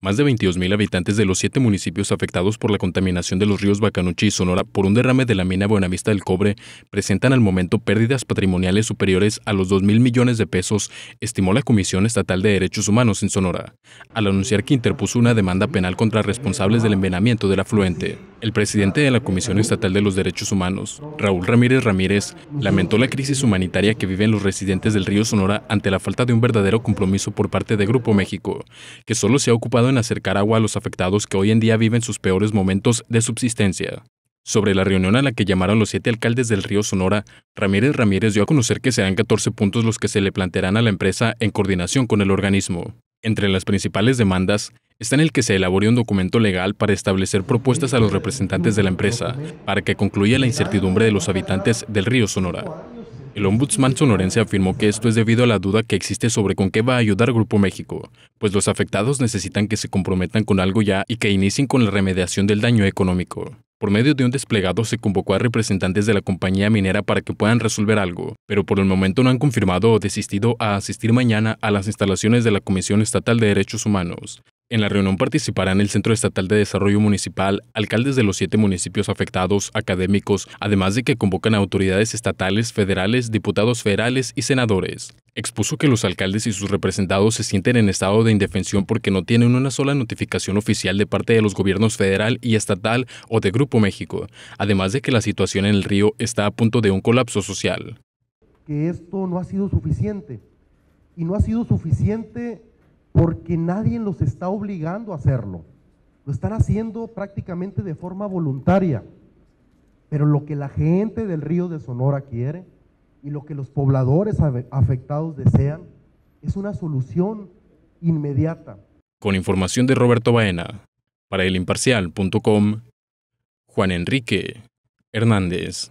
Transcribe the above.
Más de 22.000 habitantes de los siete municipios afectados por la contaminación de los ríos Bacanuchi y Sonora por un derrame de la mina Buenavista del Cobre presentan al momento pérdidas patrimoniales superiores a los 2.000 millones de pesos, estimó la Comisión Estatal de Derechos Humanos en Sonora, al anunciar que interpuso una demanda penal contra responsables del envenenamiento del afluente. El presidente de la Comisión Estatal de los Derechos Humanos, Raúl Ramírez Ramírez, lamentó la crisis humanitaria que viven los residentes del río Sonora ante la falta de un verdadero compromiso por parte de Grupo México, que solo se ha ocupado en acercar agua a los afectados que hoy en día viven sus peores momentos de subsistencia. Sobre la reunión a la que llamaron los siete alcaldes del río Sonora, Ramírez Ramírez dio a conocer que serán 14 puntos los que se le plantearán a la empresa en coordinación con el organismo. Entre las principales demandas está en el que se elaboró un documento legal para establecer propuestas a los representantes de la empresa para que concluya la incertidumbre de los habitantes del río Sonora. El ombudsman sonorense afirmó que esto es debido a la duda que existe sobre con qué va a ayudar Grupo México, pues los afectados necesitan que se comprometan con algo ya y que inicien con la remediación del daño económico. Por medio de un desplegado se convocó a representantes de la compañía minera para que puedan resolver algo, pero por el momento no han confirmado o desistido a asistir mañana a las instalaciones de la Comisión Estatal de Derechos Humanos, en la reunión participarán el Centro Estatal de Desarrollo Municipal, alcaldes de los siete municipios afectados, académicos, además de que convocan a autoridades estatales, federales, diputados federales y senadores. Expuso que los alcaldes y sus representados se sienten en estado de indefensión porque no tienen una sola notificación oficial de parte de los gobiernos federal y estatal o de Grupo México, además de que la situación en el río está a punto de un colapso social. Que esto no ha sido suficiente y no ha sido suficiente porque nadie los está obligando a hacerlo. Lo están haciendo prácticamente de forma voluntaria. Pero lo que la gente del río de Sonora quiere y lo que los pobladores afectados desean es una solución inmediata. Con información de Roberto Baena, para elimparcial.com, Juan Enrique Hernández.